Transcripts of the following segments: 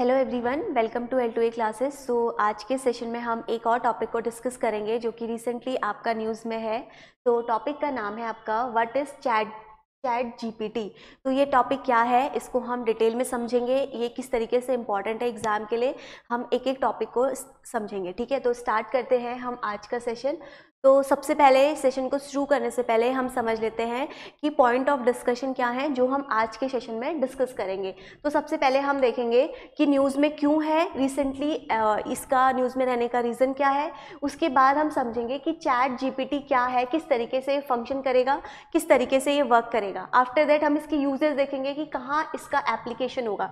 hello everyone welcome to L two A classes so आज के session में हम एक और टॉपिक को डिस्कस करेंगे जो कि रिसेंटली आपका न्यूज़ में है तो टॉपिक का नाम है आपका what is chat chat GPT तो ये टॉपिक क्या है इसको हम डिटेल में समझेंगे ये किस तरीके से इम्पॉर्टेंट है एग्ज़ाम के लिए हम एक एक टॉपिक को समझेंगे ठीक है तो स्टार्ट करते हैं हम आज का सेशन तो सबसे पहले सेशन को शुरू करने से पहले हम समझ लेते हैं कि पॉइंट ऑफ डिस्कशन क्या है जो हम आज के सेशन में डिस्कस करेंगे तो सबसे पहले हम देखेंगे कि न्यूज़ में क्यों है रिसेंटली इसका न्यूज़ में रहने का रीज़न क्या है उसके बाद हम समझेंगे कि चैट जीपीटी क्या है किस तरीके से ये फंक्शन करेगा किस तरीके से ये वर्क करेगा आफ्टर दैट हम इसके यूजर्स देखेंगे कि कहाँ इसका एप्लीकेशन होगा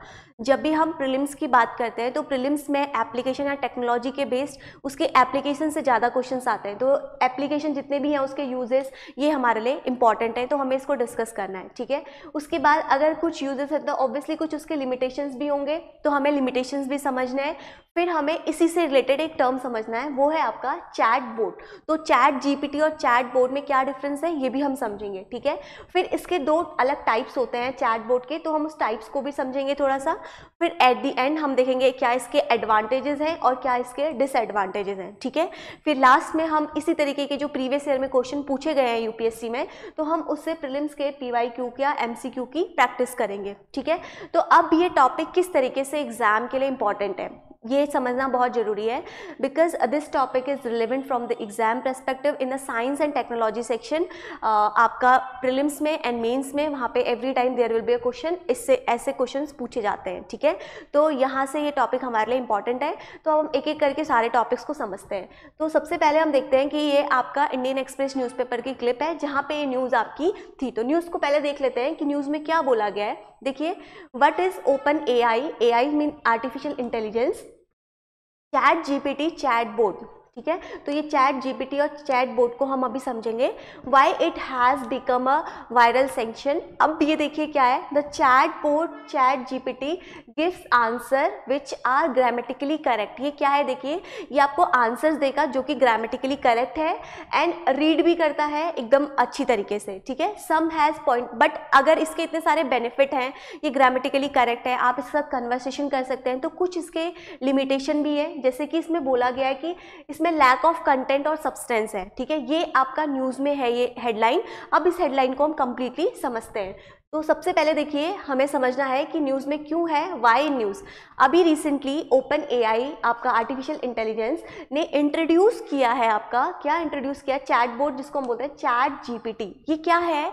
जब भी हम प्रिलिम्स की बात करते हैं तो प्रिलिम्स में एप्लीकेशन या टेक्नोलॉजी के बेस्ड उसके एप्लीकेशन से ज़्यादा क्वेश्चन आते हैं तो एप्लीकेशन जितने भी हैं उसके यूजेस ये हमारे लिए इंपॉर्टेंट हैं तो हमें इसको डिस्कस करना है ठीक है उसके बाद अगर कुछ यूजेस हैं तो ऑब्वियसली कुछ उसके लिमिटेशंस भी होंगे तो हमें लिमिटेशंस भी समझना है फिर हमें इसी से रिलेटेड एक टर्म समझना है वो है आपका चैट बोर्ड तो चैट जीपीटी और चैट बोर्ड में क्या डिफरेंस है ये भी हम समझेंगे ठीक है फिर इसके दो अलग टाइप्स होते हैं चैट बोर्ड के तो हम उस टाइप्स को भी समझेंगे थोड़ा सा फिर एट दी एंड हम देखेंगे क्या इसके एडवांटेजेस हैं और क्या इसके डिसएडवांटेजेस हैं ठीक है फिर लास्ट में हम इसी तरह तरीके के जो प्रीवियस ईयर में क्वेश्चन पूछे गए हैं यूपीएससी में तो हम उससे प्रिलिम्स के पीवाईक्यू या एम की प्रैक्टिस करेंगे ठीक है तो अब ये टॉपिक किस तरीके से एग्जाम के लिए इंपॉर्टेंट है ये समझना बहुत ज़रूरी है because this topic is relevant from the exam perspective in the science and technology section आपका प्रिलिम्स में एंड मेन्स में वहाँ पे every time there will be a question इससे ऐसे क्वेश्चन पूछे जाते हैं ठीक है तो यहाँ से ये टॉपिक हमारे लिए इंपॉर्टेंट है तो हम एक एक करके सारे टॉपिक्स को समझते हैं तो सबसे पहले हम देखते हैं कि ये आपका इंडियन एक्सप्रेस न्यूज़पेपर की क्लिप है जहाँ पर ये न्यूज़ आपकी थी तो न्यूज़ को पहले देख लेते हैं कि न्यूज़ में क्या बोला गया है देखिए what is open A I A I mean artificial intelligence chat GPT chat board ठीक है तो ये चैट जीपीटी और चैट बोर्ड को हम अभी समझेंगे why it has become a viral sensation अब ये देखिए क्या है the chat board chat GPT gives answer which are grammatically correct ये क्या है देखिए ये आपको आंसर देगा जो कि ग्रामेटिकली करेक्ट है एंड रीड भी करता है एकदम अच्छी तरीके से ठीक है सम हैज़ पॉइंट बट अगर इसके इतने सारे बेनिफिट हैं ये ग्रामेटिकली करेक्ट है आप इसके साथ कन्वर्सेशन कर सकते हैं तो कुछ इसके लिमिटेशन भी है जैसे कि इसमें बोला गया है कि इसमें लैक ऑफ कंटेंट और सब्सटेंस है ठीक है ये आपका न्यूज़ में है ये हेडलाइन अब इस हेडलाइन को हम कम्प्लीटली समझते हैं तो सबसे पहले देखिए हमें समझना है कि न्यूज़ में क्यों है वाई न्यूज़ अभी रिसेंटली ओपन एआई आपका आर्टिफिशियल इंटेलिजेंस ने इंट्रोड्यूस किया है आपका क्या इंट्रोड्यूस किया चैट बोर्ड जिसको हम बोलते हैं चैट जीपीटी ये क्या है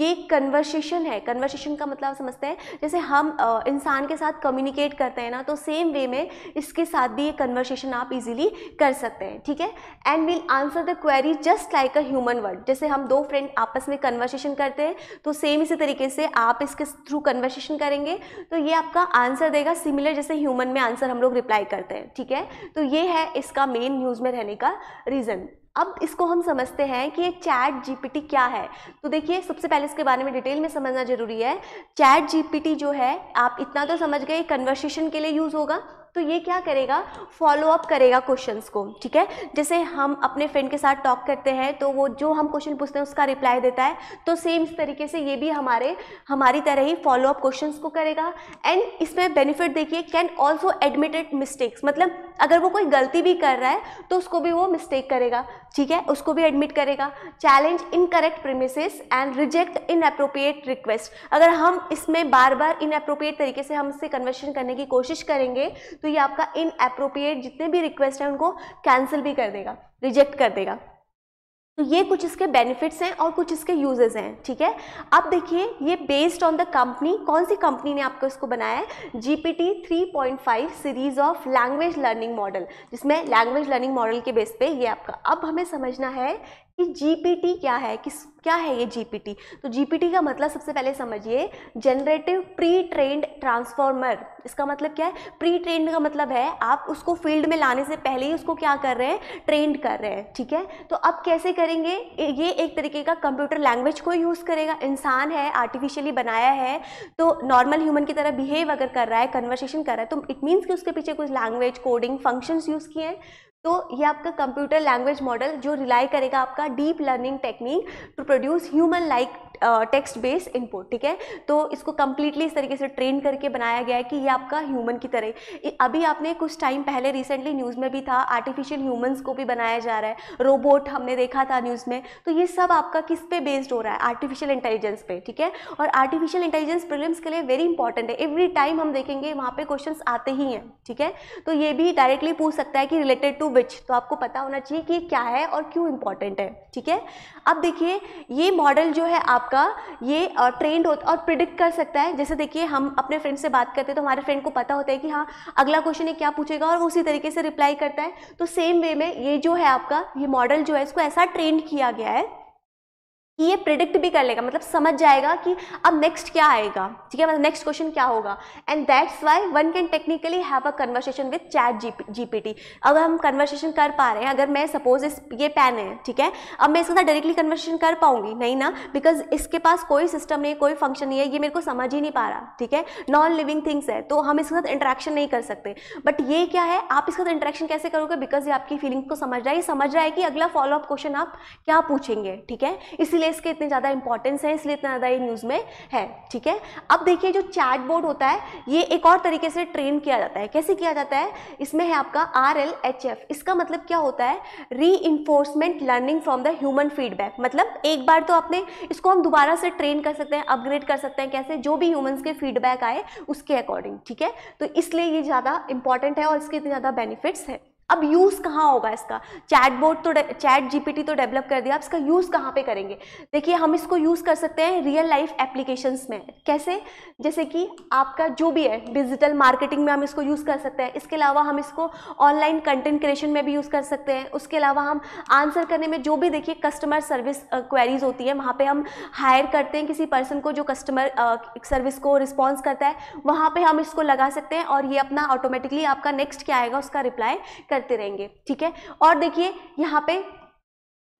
ये कन्वर्सेशन है कन्वर्सेशन का मतलब समझते हैं जैसे हम इंसान के साथ कम्युनिकेट करते हैं ना तो सेम वे में इसके साथ भी ये कन्वर्सेशन आप इजीली कर सकते हैं ठीक है and will answer the query just like a human word जैसे हम दो फ्रेंड आपस में कन्वर्सेशन करते हैं तो सेम इसी तरीके से आप इसके थ्रू कन्वर्सेशन करेंगे तो ये आपका आंसर देगा सिमिलर जैसे ह्यूमन में आंसर हम लोग रिप्लाई करते हैं ठीक है तो ये है इसका मेन न्यूज़ में रहने का रीज़न अब इसको हम समझते हैं कि ये चैट जीपीटी क्या है तो देखिए सबसे पहले इसके बारे में डिटेल में समझना जरूरी है चैट जीपीटी जो है आप इतना तो समझ गए कन्वर्सेशन के लिए यूज़ होगा तो ये क्या करेगा फॉलो अप करेगा क्वेश्चन को ठीक है जैसे हम अपने फ्रेंड के साथ टॉक करते हैं तो वो जो हम क्वेश्चन पूछते हैं उसका रिप्लाई देता है तो सेम इस तरीके से ये भी हमारे हमारी तरह ही फॉलो अप क्वेश्चन को करेगा एंड इसमें बेनिफिट देखिए कैन ऑल्सो एडमिटेड मिस्टेक्स मतलब अगर वो कोई गलती भी कर रहा है तो उसको भी वो मिस्टेक करेगा ठीक है उसको भी एडमिट करेगा challenge incorrect premises and reject inappropriate request अगर हम इसमें बार बार इन अप्रोप्रिएट तरीके से हमसे कन्वर्सेशन करने की कोशिश करेंगे तो तो ये आपका इन अप्रोप्रिएट जितने भी रिक्वेस्ट हैं उनको कैंसिल भी कर देगा रिजेक्ट कर देगा तो ये कुछ इसके बेनिफिट्स हैं और कुछ इसके यूजेस हैं ठीक है अब देखिए ये बेस्ड ऑन द कंपनी कौन सी कंपनी ने आपको इसको बनाया है GPT 3.5 series of language learning model जिसमें लैंग्वेज लर्निंग मॉडल के बेस पे ये आपका अब हमें समझना है जी क्या है किस क्या है ये जी तो जी का मतलब सबसे पहले समझिए जनरेटिव प्री ट्रेंड ट्रांसफॉर्मर इसका मतलब क्या है प्री ट्रेंड का मतलब है आप उसको फील्ड में लाने से पहले ही उसको क्या कर रहे हैं ट्रेंड कर रहे हैं ठीक है तो अब कैसे करेंगे ये एक तरीके का कंप्यूटर लैंग्वेज को यूज़ करेगा इंसान है आर्टिफिशियली बनाया है तो नॉर्मल ह्यूमन की तरह बिहेव अगर कर रहा है कन्वर्सेशन कर रहा है तो इट मीन्स कि उसके पीछे कुछ लैंग्वेज कोडिंग फंक्शंस यूज़ किए हैं तो ये आपका कंप्यूटर लैंग्वेज मॉडल जो रिलाई करेगा आपका deep learning technique to produce human like text based input ठीक है तो इसको कम्प्लीटली इस तरीके से ट्रेन करके बनाया गया है कि ये आपका ह्यूमन की तरह अभी आपने कुछ टाइम पहले रिसेंटली न्यूज़ में भी था आर्टिफिशियल ह्यूमन्स को भी बनाया जा रहा है रोबोट हमने देखा था न्यूज़ में तो ये सब आपका किस पे बेस्ड हो रहा है आर्टिफिशियल इंटेलिजेंस पे ठीक है और आर्टिफिशियल इंटेलिजेंस प्रॉब्लम्स के लिए वेरी इंपॉर्टेंट है एवरी टाइम हम देखेंगे वहाँ पर क्वेश्चन आते ही हैं ठीक है तो ये भी डायरेक्टली पूछ सकता है कि रिलेटेड टू विच तो आपको पता होना चाहिए कि क्या है और क्यों इंपॉर्टेंट है ठीक है अब देखिए ये मॉडल जो है आप आपका ये ट्रेंड होता और प्रिडिक्ट कर सकता है जैसे देखिए हम अपने फ्रेंड से बात करते हैं तो हमारे फ्रेंड को पता होता है कि हाँ अगला क्वेश्चन ये क्या पूछेगा और वो उसी तरीके से रिप्लाई करता है तो सेम वे में ये जो है आपका ये मॉडल जो है इसको ऐसा ट्रेंड किया गया है ये प्रिडिक्ट भी कर लेगा मतलब समझ जाएगा कि अब नेक्स्ट क्या आएगा ठीक है मतलब नेक्स्ट क्वेश्चन क्या होगा and that's why one can technically have a conversation with chat GPT अगर हम कन्वर्सेशन कर पा रहे हैं अगर मैं सपोज इस ये पेन है ठीक है अब मैं इसके साथ डायरेक्टली कन्वर्सेशन कर पाऊंगी नहीं ना बिकॉज इसके पास कोई सिस्टम नहीं है कोई फंक्शन नहीं है ये मेरे को समझ ही नहीं पा रहा ठीक है नॉन लिविंग थिंग्स है तो हम इसके साथ इंट्रैक्शन नहीं कर सकते बट ये क्या है आप इसके साथ इंट्रैक्शन कैसे करोगे बिकॉज ये आपकी फीलिंग्स को समझ रहा है ये समझ रहा है कि अगला फॉलोअप क्वेश्चन आप क्या पूछेंगे ठीक है इसीलिए इसलिए इसके इतने ज़्यादा इंपॉर्टेंस है इसलिए इतना ज़्यादा ये न्यूज़ में है ठीक है अब देखिए जो चैट बोर्ड होता है ये एक और तरीके से ट्रेन किया जाता है कैसे किया जाता है इसमें है आपका आर एल एच एफ इसका मतलब क्या होता है reinforcement learning from the human feedback मतलब एक बार तो आपने इसको हम दोबारा से ट्रेन कर सकते हैं अपग्रेड कर सकते हैं कैसे जो भी ह्यूमन्स के फीडबैक आए उसके अकॉर्डिंग ठीक है तो इसलिए ये ज़्यादा इंपॉर्टेंट है और इसके इतने ज़्यादा बेनिफिट्स हैं अब यूज़ कहाँ होगा इसका चैटबोर्ड तो चैट जीपीटी तो डेवलप कर दिया आप इसका यूज़ कहाँ पे करेंगे देखिए हम इसको यूज़ कर सकते हैं रियल लाइफ एप्लीकेशंस में कैसे जैसे कि आपका जो भी है डिजिटल मार्केटिंग में हम इसको यूज़ कर सकते हैं इसके अलावा हम इसको ऑनलाइन कंटेंट क्रिएशन में भी यूज़ कर सकते हैं उसके अलावा हम आंसर करने में जो भी देखिए कस्टमर सर्विस क्वेरीज होती है वहाँ पर हम हायर करते हैं किसी पर्सन को जो कस्टमर सर्विस को रिस्पॉन्स करता है वहाँ पर हम इसको लगा सकते हैं और ये अपना ऑटोमेटिकली आपका नेक्स्ट क्या आएगा उसका रिप्लाई करते रहेंगे ठीक है और देखिए यहाँ पे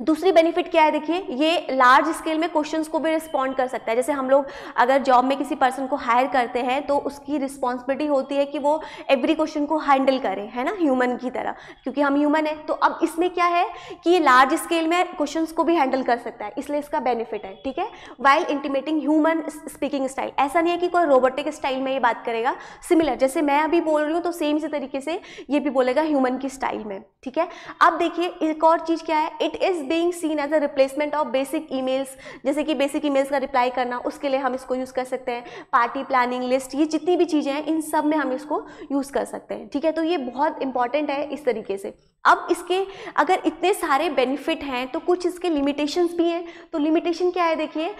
दूसरी बेनिफिट क्या है देखिए ये लार्ज स्केल में क्वेश्चंस को भी रिस्पॉन्ड कर सकता है जैसे हम लोग अगर जॉब में किसी पर्सन को हायर करते हैं तो उसकी रिस्पॉन्सिबिलिटी होती है कि वो एवरी क्वेश्चन को हैंडल करे है ना ह्यूमन की तरह क्योंकि हम ह्यूमन है तो अब इसमें क्या है कि ये लार्ज स्केल में क्वेश्चन को भी हैंडल कर सकता है इसलिए इसका बेनिफिट है ठीक है while intimating human speaking style ऐसा नहीं है कि कोई रोबोटिक स्टाइल में ये बात करेगा सिमिलर जैसे मैं अभी बोल रही हूँ तो सेम इसी तरीके से ये भी बोलेगा ह्यूमन की स्टाइल में ठीक है अब देखिए एक और चीज़ क्या है it is seen as a replacement of basic emails जैसे कि ई मेल्स का रिप्लाई करना उसके लिए हम इसको यूज कर सकते हैं पार्टी प्लानिंग लिस्ट ये जितनी भी चीज़ें हैं इन सब में हम इसको यूज कर सकते हैं ठीक है तो ये बहुत इंपॉर्टेंट है इस तरीके से अब इसके अगर इतने सारे बेनिफिट हैं तो कुछ इसके लिमिटेशंस भी हैं तो लिमिटेशन क्या है देखिए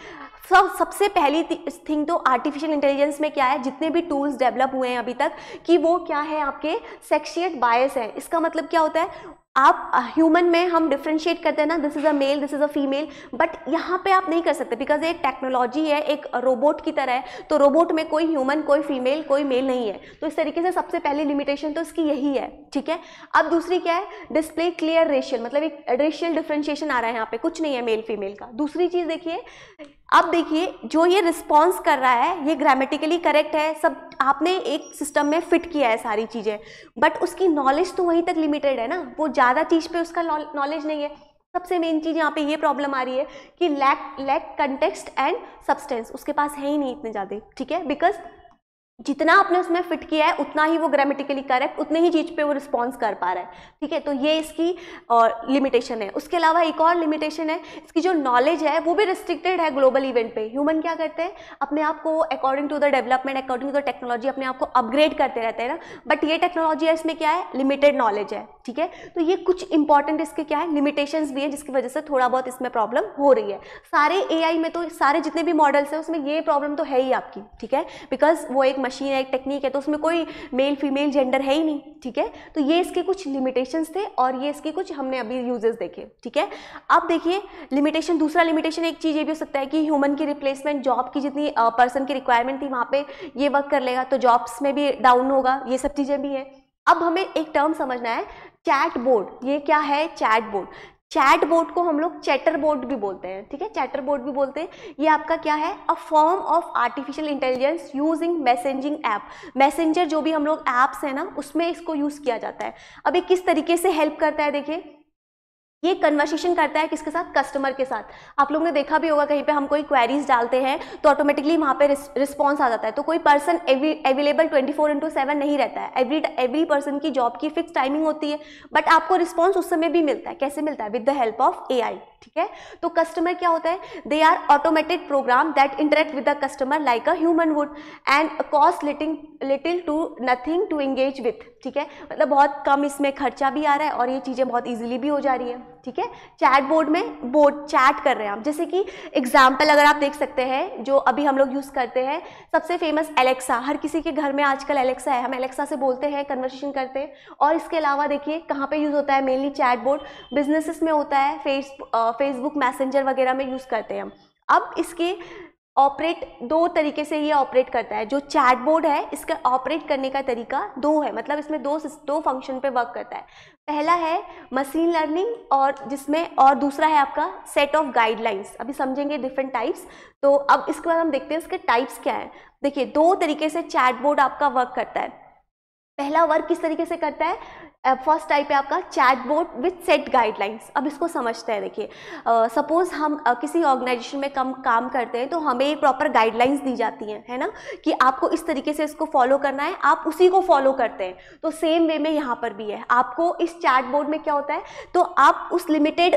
सब सबसे पहली थिंग तो आर्टिफिशियल इंटेलिजेंस में क्या है जितने भी टूल्स डेवलप हुए हैं अभी तक कि वो क्या है आपके सेक्शियट बायस है इसका मतलब क्या होता है आप ह्यूमन uh, में हम डिफ्रेंशिएट करते हैं ना this is a male this is a female but यहाँ पे आप नहीं कर सकते बिकॉज एक टेक्नोलॉजी है एक रोबोट की तरह है तो रोबोट में कोई ह्यूमन कोई फीमेल कोई मेल नहीं है तो इस तरीके से सबसे पहली लिमिटेशन तो इसकी यही है ठीक है अब दूसरी क्या है डिस्प्ले क्लियर रेशियल मतलब एक रेशियल डिफ्रेंशिएशन आ रहा है यहाँ पे कुछ नहीं है मेल फीमेल का दूसरी चीज़ देखिए अब देखिए जो ये रिस्पॉन्स कर रहा है ये ग्रामेटिकली करेक्ट है सब आपने एक सिस्टम में फिट किया है सारी चीज़ें बट उसकी नॉलेज तो वहीं तक लिमिटेड है ना वो ज़्यादा चीज़ पे उसका नॉलेज नहीं है सबसे मेन चीज़ यहाँ पे ये प्रॉब्लम आ रही है कि lack lack context and substance उसके पास है ही नहीं इतने ज़्यादा ठीक है बिकॉज जितना आपने उसमें फिट किया है उतना ही वो ग्रामेटिकली करेक्ट उतनी ही चीज़ पे वो रिस्पॉन्स कर पा रहा है ठीक है तो ये इसकी और लिमिटेशन है उसके अलावा एक और लिमिटेशन है इसकी जो नॉलेज है वो भी रिस्ट्रिक्टेड है ग्लोबल इवेंट पे ह्यूमन क्या करते हैं अपने आप को according to the development according to the technology अपने आप को अपग्रेड करते रहते हैं ना बट ये टेक्नोलॉजी है इसमें क्या है लिमिटेड नॉलेज है ठीक है तो ये कुछ इंपॉर्टेंट इसके क्या है लिमिटेशन भी है जिसकी वजह से थोड़ा बहुत इसमें प्रॉब्लम हो रही है सारे ए में तो सारे जितने भी मॉडल्स हैं उसमें ये प्रॉब्लम तो है ही आपकी ठीक है बिकॉज वो एक मशीन है एक टेक्निक है तो उसमें कोई मेल फीमेल जेंडर है ही नहीं ठीक है तो ये इसके कुछ लिमिटेशंस थे और ये इसके कुछ हमने अभी यूजेस देखे ठीक है अब देखिए लिमिटेशन दूसरा लिमिटेशन एक चीज़ ये भी हो सकता है कि ह्यूमन की रिप्लेसमेंट जॉब की जितनी पर्सन की रिक्वायरमेंट थी वहाँ पर ये वर्क कर लेगा तो जॉब्स में भी डाउन होगा ये सब चीज़ें भी हैं अब हमें एक टर्म समझना है चैट बोर्ड ये क्या है चैट बोर्ड चैट बोर्ड को हम लोग चैटर बोर्ड भी बोलते हैं ठीक है चैटर बोर्ड भी बोलते हैं ये आपका क्या है a form of artificial intelligence using messaging app messenger जो भी हम लोग ऐप्स हैं ना उसमें इसको यूज़ किया जाता है अब ये किस तरीके से हेल्प करता है देखिए ये कन्वर्सेशन करता है किसके साथ कस्टमर के साथ आप लोगों ने देखा भी होगा कहीं पे हम कोई क्वेरीज डालते हैं तो ऑटोमेटिकली वहाँ पे रिस्पॉन्स आ जाता है तो कोई person available twenty four into seven नहीं रहता है एवरी एवरी पर्सन की जॉब की फिक्स टाइमिंग होती है बट आपको रिस्पॉन्स उस समय भी मिलता है कैसे मिलता है with the help of a ठीक है तो कस्टमर क्या होता है they are automated program that interact with the customer like a human would and cost little little to nothing to engage with ठीक है मतलब बहुत कम इसमें खर्चा भी आ रहा है और ये चीज़ें बहुत ईजिली भी हो जा रही है ठीक है चैट बोर्ड में बोर्ड चैट कर रहे हैं हम जैसे कि एग्जाम्पल अगर आप देख सकते हैं जो अभी हम लोग यूज़ करते हैं सबसे फेमस एलेक्सा हर किसी के घर में आजकल एलेक्सा है हम एलेक्सा से बोलते हैं कन्वर्सेशन करते हैं और इसके अलावा देखिए कहाँ पे यूज़ होता है मेनली चैट बोर्ड बिजनेसिस में होता है फेस फेसबुक मैसेंजर वगैरह में यूज़ करते हैं हम अब इसके ऑपरेट दो तरीके से ये ऑपरेट करता है जो चैट बोर्ड है इसका ऑपरेट करने का तरीका दो है मतलब इसमें दो दो फंक्शन पे वर्क करता है पहला है मशीन लर्निंग और जिसमें और दूसरा है आपका सेट ऑफ गाइडलाइंस अभी समझेंगे डिफरेंट टाइप्स तो अब इसके बाद हम देखते हैं इसके टाइप्स क्या है देखिए दो तरीके से चैट बोर्ड आपका वर्क करता है पहला वर्क किस तरीके से करता है फर्स्ट टाइप है आपका chat board with set guidelines अब इसको समझते हैं देखिए सपोज़ हम uh, किसी ऑर्गेनाइजेशन में कम काम करते हैं तो हमें प्रॉपर गाइडलाइंस दी जाती हैं है ना कि आपको इस तरीके से इसको फॉलो करना है आप उसी को फॉलो करते हैं तो सेम वे में यहाँ पर भी है आपको इस चैट बोर्ड में क्या होता है तो आप उस लिमिटेड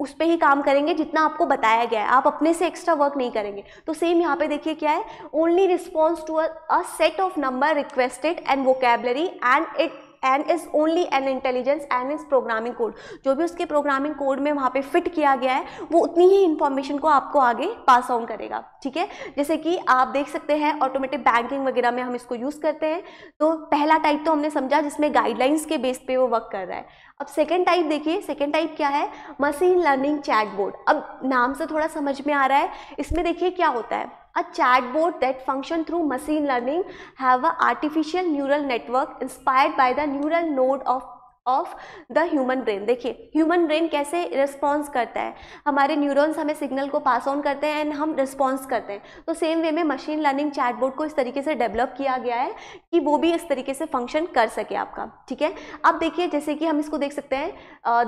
उस पर ही काम करेंगे जितना आपको बताया गया है आप अपने से एक्स्ट्रा वर्क नहीं करेंगे तो सेम यहाँ पर देखिए क्या है only response to a set of number requested and vocabulary and it an is only an intelligence an is programming code जो भी उसके प्रोग्रामिंग कोड में वहाँ पे फिट किया गया है वो उतनी ही इन्फॉर्मेशन को आपको आगे पास ऑन करेगा ठीक है जैसे कि आप देख सकते हैं ऑटोमेटिक बैंकिंग वगैरह में हम इसको यूज़ करते हैं तो पहला टाइप तो हमने समझा जिसमें गाइडलाइंस के बेस पे वो वर्क कर रहा है अब सेकेंड टाइप देखिए सेकेंड टाइप क्या है मशीन लर्निंग चैटबोर्ड अब नाम से थोड़ा समझ में आ रहा है इसमें देखिए क्या होता है a chatbot that function through machine learning have a artificial neural network inspired by the neural node of of the human brain देखिए ह्यूमन ब्रेन कैसे रिस्पॉन्स करता है हमारे न्यूरोन्स हमें सिग्नल को पास ऑन करते हैं एंड हम रिस्पॉन्स करते हैं तो सेम वे में मशीन लर्निंग चैटबोर्ड को इस तरीके से डेवलप किया गया है कि वो भी इस तरीके से फंक्शन कर सके आपका ठीक है अब देखिए जैसे कि हम इसको देख सकते हैं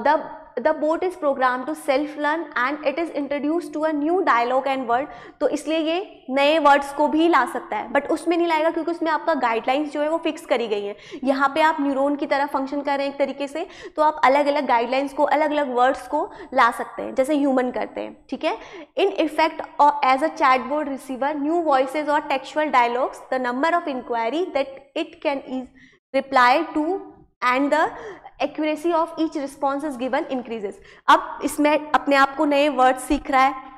the uh, the bot is program to self learn and it is introduce to a new dialogue and word तो इसलिए ये नए वर्ड्स को भी ला सकता है बट उसमें नहीं लाएगा क्योंकि उसमें आपका गाइडलाइंस जो है वो फिक्स करी गई है यहाँ पे आप न्यूरोन की तरह फंक्शन कर रहे हैं एक तरीके से तो आप अलग अलग गाइडलाइंस को अलग अलग वर्ड्स को ला सकते हैं जैसे ह्यूमन करते हैं ठीक है in effect as a chat board receiver new voice और textual dialogues the number of inquiry that it can is reply to and the accuracy of each response is given increases अब इसमें अपने आप को नए वर्ड सीख रहा है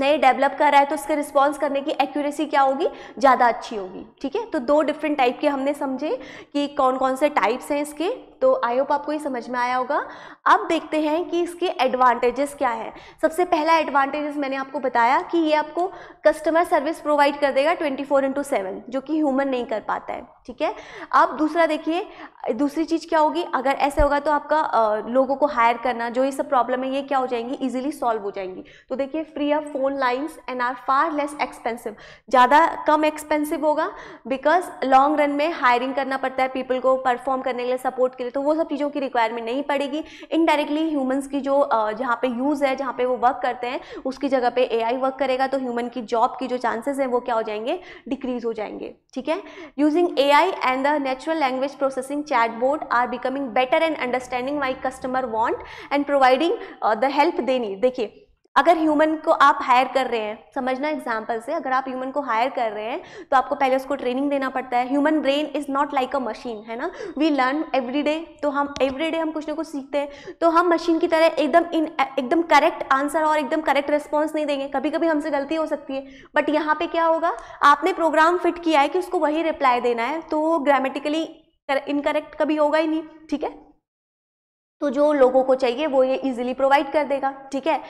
नए डेवलप कर रहा है तो उसके रिस्पॉन्स करने की एक्यूरेसी क्या होगी ज़्यादा अच्छी होगी ठीक है तो दो डिफरेंट टाइप के हमने समझे कि कौन कौन से टाइप्स हैं इसके तो आई होप आपको ये समझ में आया होगा अब देखते हैं कि इसके एडवांटेजेस क्या है सबसे पहला एडवांटेजेस मैंने आपको बताया कि ये आपको कस्टमर सर्विस प्रोवाइड कर देगा ट्वेंटी फोर इंटू सेवन जो कि ह्यूमन नहीं कर पाता है ठीक है अब दूसरा देखिए दूसरी चीज़ क्या होगी अगर ऐसे होगा तो आपका आ, लोगों को हायर करना जो ये सब प्रॉब्लम है ये क्या हो जाएंगी ईजिली सॉल्व हो जाएंगी तो देखिए free of phone lines and are far less expensive ज़्यादा कम एक्सपेंसिव होगा बिकॉज लॉन्ग रन में हायरिंग करना पड़ता है पीपल को परफॉर्म करने के लिए सपोर्ट के लिए तो वो सब चीज़ों की रिक्वायरमेंट नहीं पड़ेगी इनडायरेक्टली ह्यूमन्स की जो जहाँ पे यूज़ है जहाँ पे वो वर्क करते हैं उसकी जगह पे एआई वर्क करेगा तो ह्यूमन की जॉब की जो चांसेस हैं वो क्या हो जाएंगे डिक्रीज हो जाएंगे ठीक है using A I and the natural language processing board are becoming better and understanding my customer want and providing the help they need देखिए अगर ह्यूमन को आप हायर कर रहे हैं समझना एग्जाम्पल से अगर आप ह्यूमन को हायर कर रहे हैं तो आपको पहले उसको ट्रेनिंग देना पड़ता है human brain is not like a machine है ना वी लर्न एवरी डे तो हम एवरीडे हम कुछ ना कुछ सीखते हैं तो हम मशीन की तरह एकदम इन एकदम करेक्ट आंसर और एकदम करेक्ट रिस्पॉन्स नहीं देंगे कभी कभी हमसे गलती हो सकती है बट यहाँ पर क्या होगा आपने प्रोग्राम फिट किया है कि उसको वही रिप्लाई देना है तो ग्रामेटिकली इनकरेक्ट कभी होगा ही नहीं ठीक है तो जो लोगों को चाहिए वो ये इजीली प्रोवाइड कर देगा ठीक है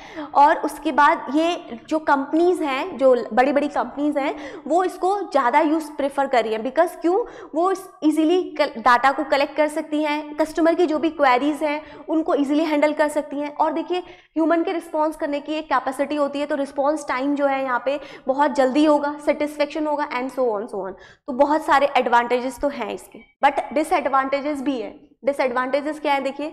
और उसके बाद ये जो कंपनीज़ हैं जो बड़ी बड़ी कंपनीज़ हैं वो इसको ज़्यादा यूज़ प्रेफर कर रही हैं बिकॉज क्यों वो इजीली डाटा को कलेक्ट कर सकती हैं कस्टमर की जो भी क्वेरीज़ हैं उनको इजीली हैंडल कर सकती हैं और देखिए ह्यूमन के रिस्पॉन्स करने की एक कैपेसिटी होती है तो रिस्पॉन्स टाइम जो है यहाँ पर बहुत जल्दी होगा सेटिस्फेक्शन होगा and so on so on तो बहुत सारे एडवांटेजेस तो हैं इसके बट डिसएडवांटेजेस भी है डिसएडवांटेजेस क्या है देखिए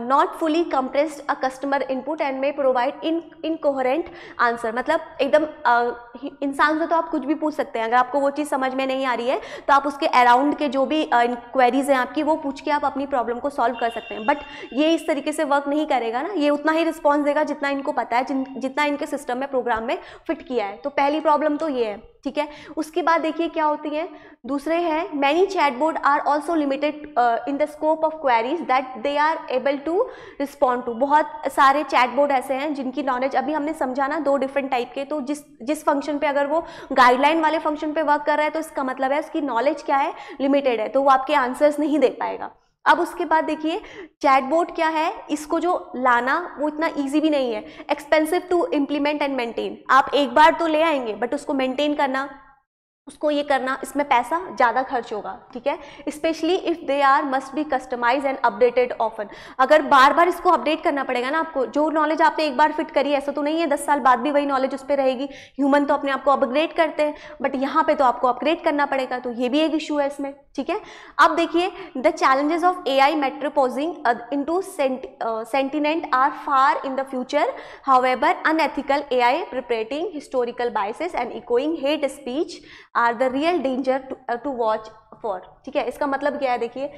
not fully compressed a customer input and may provide in incoherent answer मतलब एकदम uh, इंसान से तो आप कुछ भी पूछ सकते हैं अगर आपको वो चीज़ समझ में नहीं आ रही है तो आप उसके अराउंड के जो भी इंक्वायरीज uh, हैं आपकी वो पूछ के आप अपनी प्रॉब्लम को सॉल्व कर सकते हैं बट ये इस तरीके से वर्क नहीं करेगा ना ये उतना ही रिस्पॉन्स देगा जितना इनको पता है जितना इनके सिस्टम में प्रोग्राम में फिट किया है तो पहली प्रॉब्लम तो ये है ठीक है उसके बाद देखिए क्या होती है दूसरे हैं many chat board are also limited in the scope of queries that they are able to respond to बहुत सारे चैटबोर्ड ऐसे हैं जिनकी नॉलेज अभी हमने समझा ना दो डिफरेंट टाइप के तो जिस जिस फंक्शन पे अगर वो गाइडलाइन वाले फंक्शन पे वर्क कर रहा है तो इसका मतलब है उसकी नॉलेज क्या है लिमिटेड है तो वो आपके आंसर्स नहीं दे पाएगा अब उसके बाद देखिए चैटबोट क्या है इसको जो लाना वो इतना ईजी भी नहीं है expensive to implement and maintain आप एक बार तो ले आएंगे बट उसको मेंटेन करना उसको ये करना इसमें पैसा ज़्यादा खर्च होगा ठीक है specially if they are must be customize and updated often अगर बार बार इसको अपडेट करना पड़ेगा ना आपको जो नॉलेज आपने एक बार फिट करी ऐसा तो नहीं है दस साल बाद भी वही नॉलेज उस पर रहेगी ह्यूमन तो अपने आप को अपग्रेड करते हैं बट यहाँ पे तो आपको अपग्रेड करना पड़ेगा तो ये भी एक इशू है इसमें ठीक है अब देखिए the challenges of A I metamorphosing into sentient are far in the future however unethical A I perpetuating historical biases and echoing hate speech are the real danger to watch for ठीक है इसका मतलब क्या है देखिए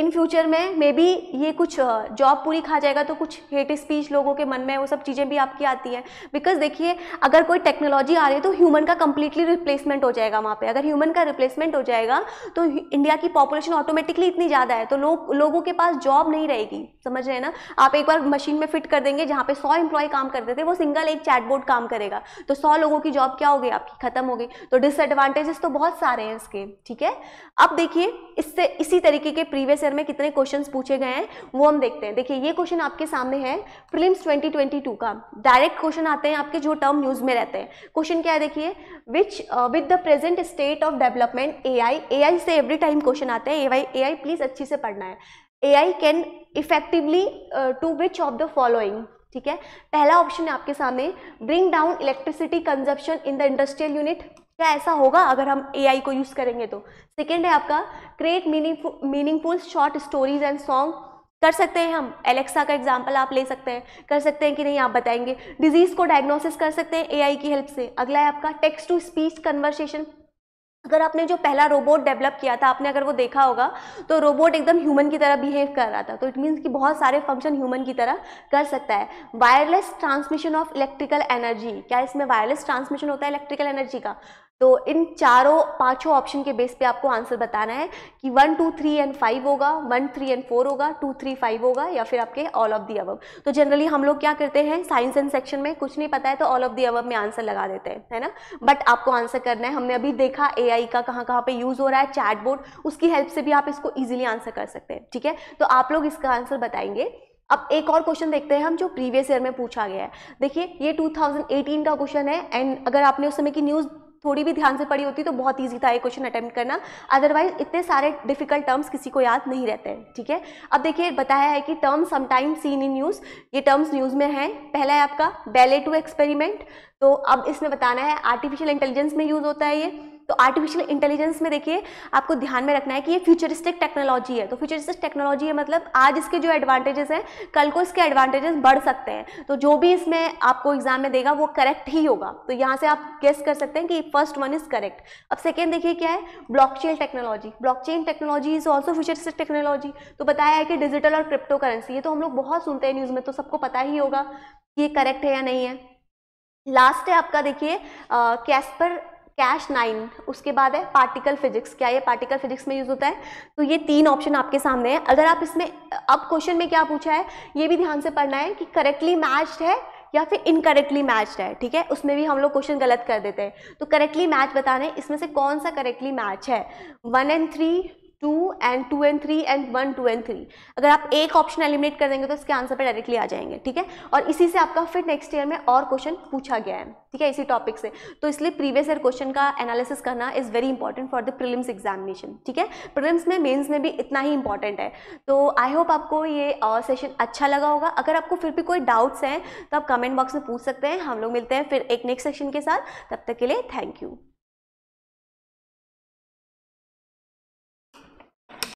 in future में may be ये कुछ जॉब पूरी खा जाएगा तो कुछ हेट स्पीच लोगों के मन में वो सब चीज़ें भी आपकी आती हैं बिकॉज देखिए अगर कोई टेक्नोलॉजी आ रही है तो ह्यूमन का कम्प्लीटली रिप्लेसमेंट हो जाएगा वहाँ पे अगर ह्यूमन का रिप्लेसमेंट हो जाएगा तो इंडिया की पॉपुलेशन ऑटोमेटिकली इतनी ज़्यादा है तो लोग लोगों के पास जॉब नहीं रहेगी समझ रहे हैं ना आप एक बार मशीन में फिट कर देंगे जहाँ पे सौ एम्प्लॉय काम करते थे वो सिंगल एक चैटबोर्ड काम करेगा तो सौ लोगों की जॉब क्या होगी आपकी खत्म होगी तो डिसएडवांटेजेस तो बहुत सारे हैं इसके ठीक है अब देखिए इससे इसी तरीके के प्रीवियस सेमेस्टर में कितने क्वेश्चंस पूछे गए हैं वो हम देखते हैं देखिए ये क्वेश्चन आपके सामने है प्रिलिम्स 2022 का डायरेक्ट क्वेश्चन आते हैं आपके जो टर्म न्यूज में रहते हैं क्वेश्चन क्या है देखिए which with the present state of development A I से एवरी टाइम क्वेश्चन आते हैं ए आई प्लीज अच्छी से पढ़ना है A I can effectively to which of the following ठीक है पहला ऑप्शन है आपके सामने bring down electricity consumption in the industrial unit क्या ऐसा होगा अगर हम एआई को यूज़ करेंगे तो सेकेंड है आपका create meaningful meaningful short stories and song कर सकते हैं हम एलेक्सा का एग्जाम्पल आप ले सकते हैं कर सकते हैं कि नहीं आप बताएंगे डिजीज़ को डायग्नोसिस कर सकते हैं एआई की हेल्प से अगला है आपका टेक्स्ट टू स्पीच कन्वर्सेशन अगर आपने जो पहला रोबोट डेवलप किया था आपने अगर वो देखा होगा तो रोबोट एकदम ह्यूमन की तरह बिहेव कर रहा था तो इट मीन्स कि बहुत सारे फंक्शन ह्यूमन की तरह कर सकता है wireless transmission of electrical energy क्या इसमें वायरलेस ट्रांसमिशन होता है इलेक्ट्रिकल एनर्जी का तो इन चारों पांचों ऑप्शन के बेस पे आपको आंसर बताना है कि one two three and five होगा वन थ्री एंड फोर होगा टू थ्री फाइव होगा या फिर आपके ऑल ऑफ दी अवब तो जनरली हम लोग क्या करते हैं साइंस एंड सेक्शन में कुछ नहीं पता है तो ऑल ऑफ दी अवब में आंसर लगा देते हैं है ना बट आपको आंसर करना है हमने अभी देखा ए का कहाँ कहाँ पर यूज़ हो रहा है चैटबोर्ड उसकी हेल्प से भी आप इसको ईजिली आंसर कर सकते हैं ठीक है तो आप लोग इसका आंसर बताएंगे अब एक और क्वेश्चन देखते हैं हम जो प्रीवियस ईयर में पूछा गया है देखिए ये 2018 का क्वेश्चन है एंड अगर आपने उस समय की न्यूज़ थोड़ी भी ध्यान से पढ़ी होती तो बहुत ईजी था ये क्वेश्चन अटैम्प्ट करना अदरवाइज इतने सारे डिफिकल्ट टर्म्स किसी को याद नहीं रहते हैं ठीक है अब देखिए बताया है कि terms sometimes seen in news ये टर्म्स न्यूज़ में हैं पहला है आपका बेले टू एक्सपेरिमेंट तो अब इसमें बताना है आर्टिफिशियल इंटेलिजेंस में यूज़ होता है ये तो आर्टिफिशियल इंटेलिजेंस में देखिए आपको ध्यान में रखना है कि ये फ्यूचरिस्टिक टेक्नोलॉजी है तो फ्यूचरिस्टिक टेक्नोलॉजी है मतलब आज इसके जो एडवांटेजेस हैं कल को इसके एडवांटेजेस बढ़ सकते हैं तो जो भी इसमें आपको एग्जाम में देगा वो करेक्ट ही होगा तो यहाँ से आप गेस कर सकते हैं कि फर्स्ट वन इज करेक्ट अब सेकेंड देखिए क्या है block technology block technology is also futuristic technology तो बताया है कि डिजिटल और क्रिप्टो करेंसी ये तो हम लोग बहुत सुनते हैं न्यूज़ में तो सबको पता ही होगा कि ये करेक्ट है या नहीं है लास्ट है आपका देखिए कैस्पर कैश नाइन उसके बाद है पार्टिकल फिजिक्स क्या ये पार्टिकल फिजिक्स में यूज होता है तो ये तीन ऑप्शन आपके सामने है अगर आप इसमें अब क्वेश्चन में क्या पूछा है ये भी ध्यान से पढ़ना है कि करेक्टली मैच्ड है या फिर इनकरेक्टली मैच्ड है ठीक है उसमें भी हम लोग क्वेश्चन गलत कर देते हैं तो करेक्टली मैच बताने इसमें से कौन सा करेक्टली मैच है one and three two and two and three and one two and three अगर आप एक ऑप्शन एलिमिनेट कर देंगे तो इसके आंसर पर डायरेक्टली आ जाएंगे ठीक है और इसी से आपका फिर नेक्स्ट ईयर में और क्वेश्चन पूछा गया है ठीक है इसी टॉपिक से तो इसलिए प्रीवियस ईयर क्वेश्चन का एनालिसिस करना is very important for the prelims examination ठीक है प्रिलिम्स में मेन्स में भी इतना ही इंपॉर्टेंट है तो आई होप आपको ये सेशन अच्छा लगा होगा अगर आपको फिर भी कोई डाउट्स हैं तो आप कमेंट बॉक्स में पूछ सकते हैं हम लोग मिलते हैं फिर एक नेक्स्ट सेशन के साथ तब तक के लिए थैंक यू